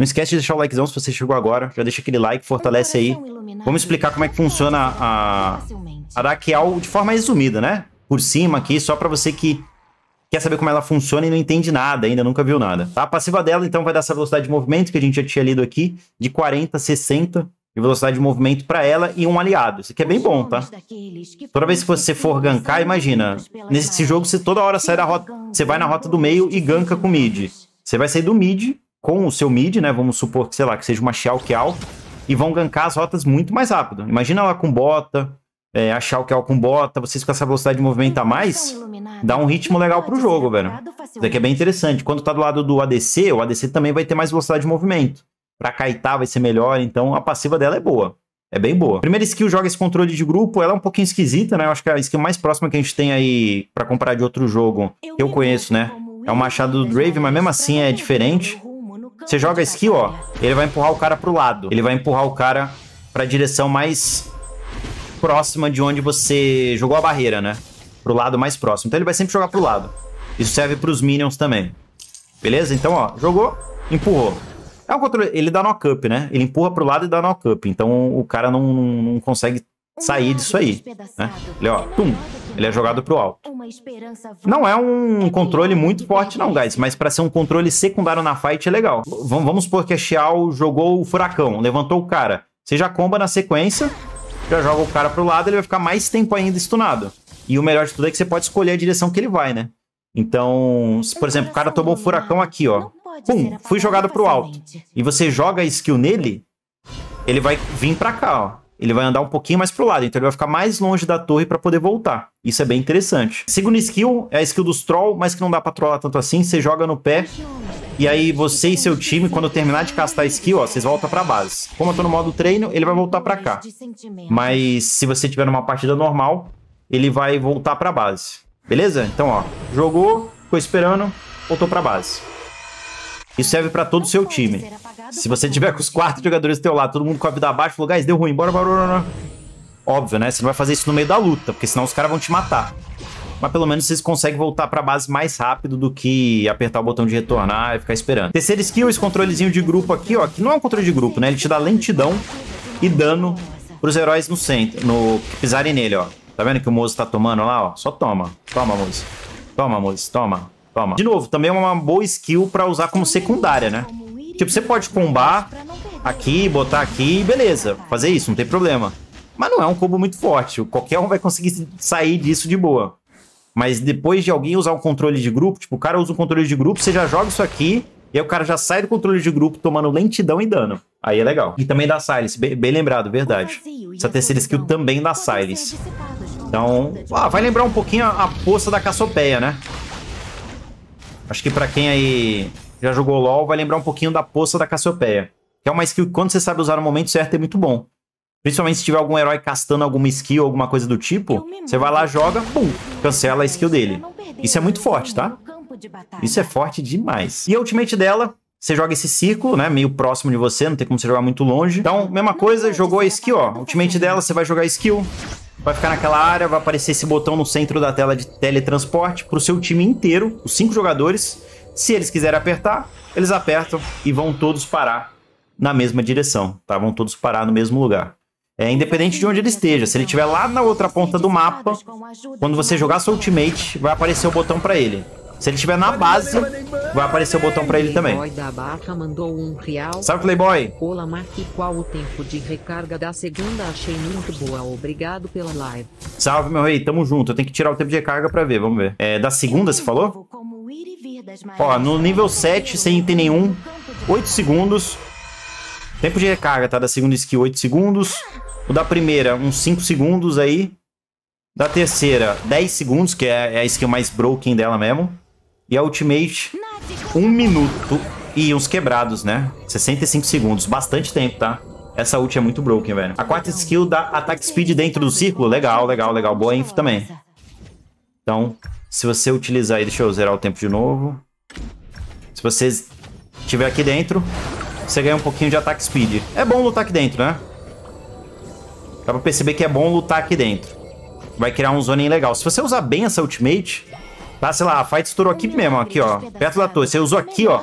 Não esquece de deixar o likezão se você chegou agora. Já deixa aquele like, fortalece aí. Vamos explicar como é que funciona a, a Raquel de forma resumida, né? Por cima aqui, só para você que quer saber como ela funciona e não entende nada ainda, nunca viu nada. Tá? A passiva dela, então, vai dar essa velocidade de movimento que a gente já tinha lido aqui, de 40 60 de velocidade de movimento para ela e um aliado. Isso aqui é bem bom, tá? Toda vez que você for gankar, imagina, nesse jogo você toda hora sai da rota, você vai na rota do meio e ganka com mid. Você vai sair do mid com o seu mid, né? Vamos supor que, sei lá, que seja uma Xiao Kiao, e vão gankar as rotas muito mais rápido. Imagina ela com bota, é, a Xiao Kiao com bota, vocês com essa velocidade de movimento a mais, dá um ritmo legal pro jogo, velho. Isso daqui é bem interessante. Quando tá do lado do ADC, o ADC também vai ter mais velocidade de movimento. Pra Kaitar vai ser melhor, então a passiva dela é boa. É bem boa. Primeira skill joga esse controle de grupo, ela é um pouquinho esquisita, né? Eu acho que a skill mais próxima que a gente tem aí para comprar de outro jogo, que eu conheço, né? É o Machado do é, Drave, mas mesmo assim é diferente. Você joga skill, ó. Ele vai empurrar o cara pro lado. Ele vai empurrar o cara pra direção mais próxima de onde você jogou a barreira, né? Pro lado mais próximo. Então ele vai sempre jogar pro lado. Isso serve pros minions também. Beleza? Então, ó, jogou, empurrou. É um controle. Ele dá knock-up, né? Ele empurra pro lado e dá knock-up. Então o cara não, não consegue sair disso aí. Né? Ele, ó, tum. Ele é jogado pro alto. Não é um é controle muito forte não, guys, mas para ser um controle secundário na fight é legal. V vamos supor que a Xiao jogou o furacão, levantou o cara. Você já comba na sequência, já joga o cara pro lado, ele vai ficar mais tempo ainda estunado. E o melhor de tudo é que você pode escolher a direção que ele vai, né? Então, se, por exemplo, o cara tomou o furacão aqui, ó. Pum, fui jogado pro alto. E você joga a skill nele, ele vai vir pra cá, ó ele vai andar um pouquinho mais pro lado, então ele vai ficar mais longe da torre para poder voltar. Isso é bem interessante. Segunda skill é a skill dos troll, mas que não dá pra trollar tanto assim, você joga no pé e aí você e seu time, quando terminar de castar a skill, ó, vocês voltam pra base. Como eu tô no modo treino, ele vai voltar pra cá. Mas se você tiver numa partida normal, ele vai voltar pra base. Beleza? Então, ó, jogou, ficou esperando, voltou pra base. Isso serve para todo o seu time. Se você tiver com os quatro jogadores do teu lado, todo mundo com a vida abaixo, falou, guys, deu ruim, bora, bora, bora. Óbvio, né? Você não vai fazer isso no meio da luta, porque senão os caras vão te matar. Mas pelo menos vocês conseguem voltar pra base mais rápido do que apertar o botão de retornar e ficar esperando. Terceira skill, esse controlezinho de grupo aqui, ó. Que não é um controle de grupo, né? Ele te dá lentidão e dano pros heróis no centro, no... que pisarem nele, ó. Tá vendo que o Mozo tá tomando lá, ó? Só toma. Toma, Mozo. Toma, Mozo. Toma. Toma. De novo, também é uma boa skill pra usar como secundária, né? Tipo, você pode combar aqui, botar aqui, beleza. Fazer isso, não tem problema. Mas não é um combo muito forte. Qualquer um vai conseguir sair disso de boa. Mas depois de alguém usar um controle de grupo, tipo, o cara usa um controle de grupo, você já joga isso aqui, e aí o cara já sai do controle de grupo tomando lentidão e dano. Aí é legal. E também dá silence, bem, bem lembrado, verdade. Essa terceira skill também dá silence. Então, ah, vai lembrar um pouquinho a, a poça da Cassiopeia, né? Acho que pra quem aí já jogou LoL vai lembrar um pouquinho da Poça da Cassiopeia. Que é uma skill que quando você sabe usar no momento certo é muito bom. Principalmente se tiver algum herói castando alguma skill, alguma coisa do tipo, você vai lá, joga, bum, cancela a skill dele. Isso é muito forte, tá? Isso é forte demais. E a ultimate dela, você joga esse círculo, né, meio próximo de você, não tem como você jogar muito longe. Então, mesma coisa, jogou a skill, ó, ultimate dela, você vai jogar a skill, vai ficar naquela área, vai aparecer esse botão no centro da tela de teletransporte pro seu time inteiro, os cinco jogadores, se eles quiserem apertar, eles apertam e vão todos parar na mesma direção, tá? Vão todos parar no mesmo lugar. É independente de onde ele esteja. Se ele estiver lá na outra ponta do mapa, quando você jogar seu ultimate, vai aparecer o botão para ele. Se ele estiver na base, vai aparecer o botão para ele também. Sabe, Playboy? Olá, Mark, qual o tempo de recarga da segunda? Achei muito boa. Obrigado pela live. Salve, meu rei. Tamo junto. Eu tenho que tirar o tempo de recarga para ver. Vamos ver. É da segunda, você falou? Ó, no nível 7, sem item nenhum, 8 segundos. Tempo de recarga, tá? Da segunda skill, 8 segundos. O da primeira, uns 5 segundos aí. Da terceira, 10 segundos, que é, é a skill mais broken dela mesmo. E a ultimate, 1 um minuto e uns quebrados, né? 65 segundos, bastante tempo, tá? Essa ult é muito broken, velho. A quarta skill dá attack speed dentro do círculo. Legal, legal, legal. Boa info também. Então, se você utilizar aí... Deixa eu zerar o tempo de novo você estiver aqui dentro, você ganha um pouquinho de ataque speed. É bom lutar aqui dentro, né? Dá pra perceber que é bom lutar aqui dentro. Vai criar um zoning legal. Se você usar bem essa ultimate... Tá, sei lá, a fight estourou aqui mesmo, aqui, ó. Perto da torre. Você usou aqui, ó.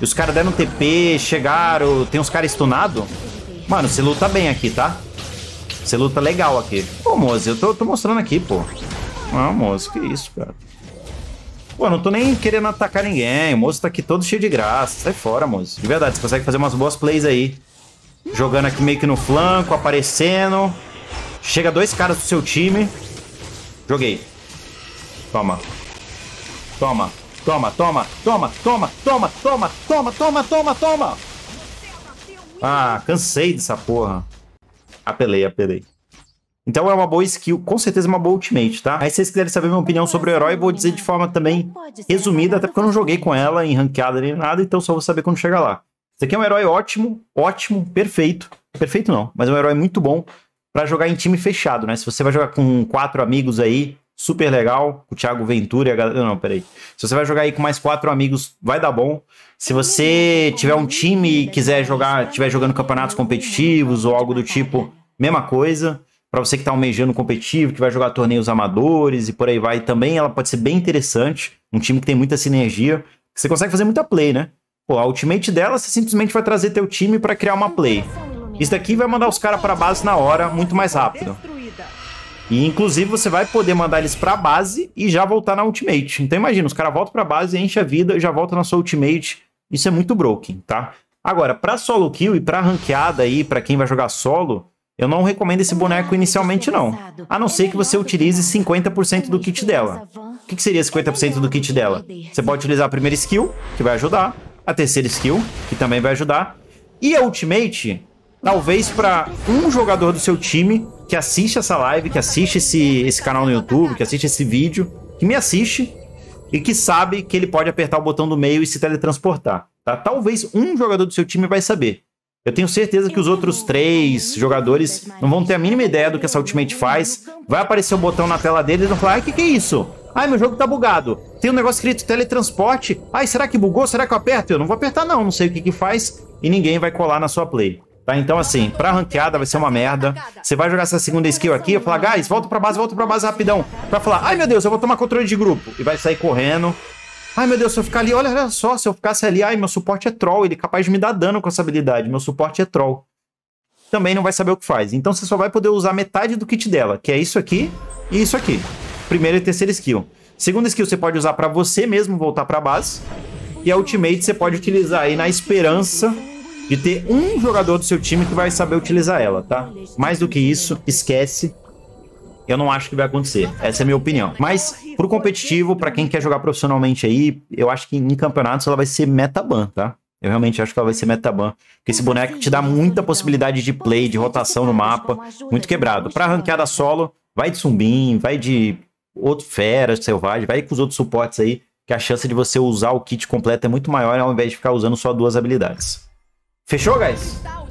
E os caras deram TP, chegaram... Tem uns caras stunados. Mano, você luta bem aqui, tá? Você luta legal aqui. Pô, moço, eu tô, tô mostrando aqui, pô. Ah, moço, que isso, cara. Pô, não tô nem querendo atacar ninguém. O moço tá aqui todo cheio de graça. Sai fora, moço. De verdade, você consegue fazer umas boas plays aí. Jogando aqui meio que no flanco, aparecendo. Chega dois caras do seu time. Joguei. Toma. Toma. Toma, toma, toma, toma, toma, toma, toma, toma, toma, toma. Ah, cansei dessa porra. Apelei, apelei. Então é uma boa skill, com certeza é uma boa ultimate, tá? Aí se vocês quiserem saber minha opinião sobre o herói, vou dizer de forma também resumida, até porque eu não joguei com ela em ranqueada nem nada, então só vou saber quando chegar lá. Esse aqui é um herói ótimo, ótimo, perfeito. Perfeito não, mas é um herói muito bom para jogar em time fechado, né? Se você vai jogar com quatro amigos aí, super legal. O Thiago Ventura e a galera... Não, peraí. Se você vai jogar aí com mais quatro amigos, vai dar bom. Se você tiver um time e quiser jogar, tiver jogando campeonatos competitivos ou algo do tipo, mesma coisa para você que está almejando competitivo, que vai jogar torneios amadores e por aí vai, também ela pode ser bem interessante. Um time que tem muita sinergia. Você consegue fazer muita play, né? Pô, a ultimate dela, você simplesmente vai trazer teu time para criar uma play. Isso daqui vai mandar os caras para base na hora, muito mais rápido. E inclusive você vai poder mandar eles pra base e já voltar na ultimate. Então imagina, os caras voltam pra base, enche a vida e já volta na sua ultimate. Isso é muito broken, tá? Agora, pra solo kill e pra ranqueada aí, pra quem vai jogar solo, eu não recomendo esse boneco inicialmente é não, a não ser que você utilize 50% do kit dela. O que, seria 50% do kit dela? Você pode utilizar a primeira skill, que vai ajudar, a terceira skill, que também vai ajudar, e a ultimate, talvez para um jogador do seu time que assiste essa live, que assiste esse, esse canal no YouTube, que assiste esse vídeo, que me assiste e que sabe que ele pode apertar o botão do meio e se teletransportar. Tá? Talvez um jogador do seu time vai saber. Eu tenho certeza que os outros três jogadores não vão ter a mínima ideia do que essa ultimate faz. Vai aparecer um botão na tela deles e vão falar, ai, o que, que é isso? Ai, meu jogo tá bugado. Tem um negócio escrito teletransporte. Ai, será que bugou? Será que eu aperto? Eu não vou apertar não, não sei o que que faz. E ninguém vai colar na sua play. Tá, então assim, pra ranqueada vai ser uma merda. Você vai jogar essa segunda skill aqui e falar, guys, volta pra base, volta pra base rapidão. Pra falar, ai meu Deus, eu vou tomar controle de grupo. E vai sair correndo Ai, meu Deus, se eu ficar ali, olha, olha só, se eu ficasse ali, ai, meu suporte é troll, ele é capaz de me dar dano com essa habilidade, meu suporte é troll. Também não vai saber o que faz. Então você só vai poder usar metade do kit dela, que é isso aqui e isso aqui. Primeira e terceira skill. Segunda skill você pode usar para você mesmo voltar para base. E a ultimate você pode utilizar aí na esperança de ter um jogador do seu time que vai saber utilizar ela, tá? Mais do que isso, esquece. Eu não acho que vai acontecer. Essa é a minha opinião. Mas pro competitivo, para quem quer jogar profissionalmente aí, eu acho que em campeonatos ela vai ser metaban, tá? Eu realmente acho que ela vai ser metaban. Porque esse boneco te dá muita possibilidade de play, de rotação no mapa. Muito quebrado. Pra ranqueada solo, vai de Sumbim, vai de outro Fera, Selvagem, vai com os outros suportes aí, que a chance de você usar o kit completo é muito maior ao invés de ficar usando só duas habilidades. Fechou, guys?